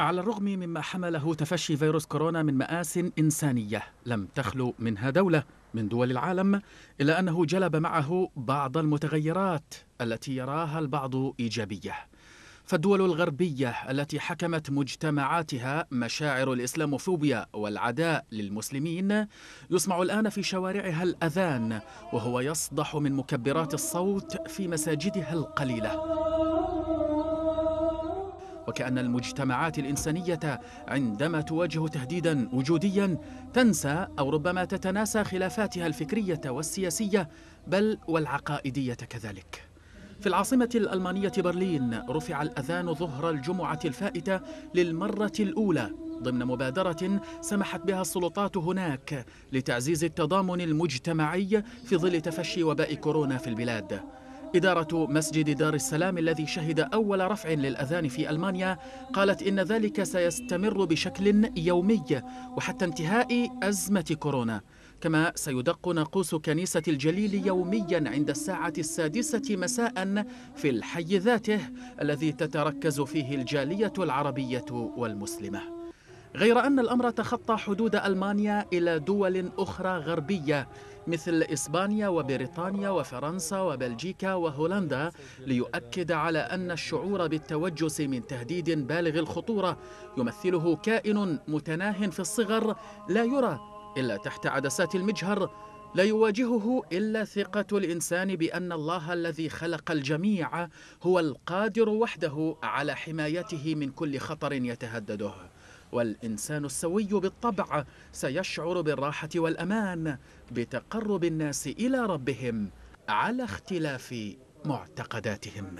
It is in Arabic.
على الرغم مما حمله تفشي فيروس كورونا من مآس إنسانية لم تخلو منها دولة من دول العالم إلا أنه جلب معه بعض المتغيرات التي يراها البعض إيجابية فالدول الغربية التي حكمت مجتمعاتها مشاعر الإسلاموفوبيا والعداء للمسلمين يسمع الآن في شوارعها الأذان وهو يصدح من مكبرات الصوت في مساجدها القليلة وكأن المجتمعات الإنسانية عندما تواجه تهديدا وجوديا تنسى أو ربما تتناسى خلافاتها الفكرية والسياسية بل والعقائدية كذلك في العاصمة الألمانية برلين رفع الأذان ظهر الجمعة الفائتة للمرة الأولى ضمن مبادرة سمحت بها السلطات هناك لتعزيز التضامن المجتمعي في ظل تفشي وباء كورونا في البلاد إدارة مسجد دار السلام الذي شهد أول رفع للأذان في ألمانيا قالت إن ذلك سيستمر بشكل يومي وحتى انتهاء أزمة كورونا كما سيدق ناقوس كنيسة الجليل يوميا عند الساعة السادسة مساء في الحي ذاته الذي تتركز فيه الجالية العربية والمسلمة غير أن الأمر تخطى حدود ألمانيا إلى دول أخرى غربية مثل إسبانيا وبريطانيا وفرنسا وبلجيكا وهولندا ليؤكد على أن الشعور بالتوجس من تهديد بالغ الخطورة يمثله كائن متناه في الصغر لا يرى إلا تحت عدسات المجهر لا يواجهه الا ثقه الانسان بان الله الذي خلق الجميع هو القادر وحده على حمايته من كل خطر يتهدده والإنسان السوي بالطبع سيشعر بالراحة والأمان بتقرب الناس إلى ربهم على اختلاف معتقداتهم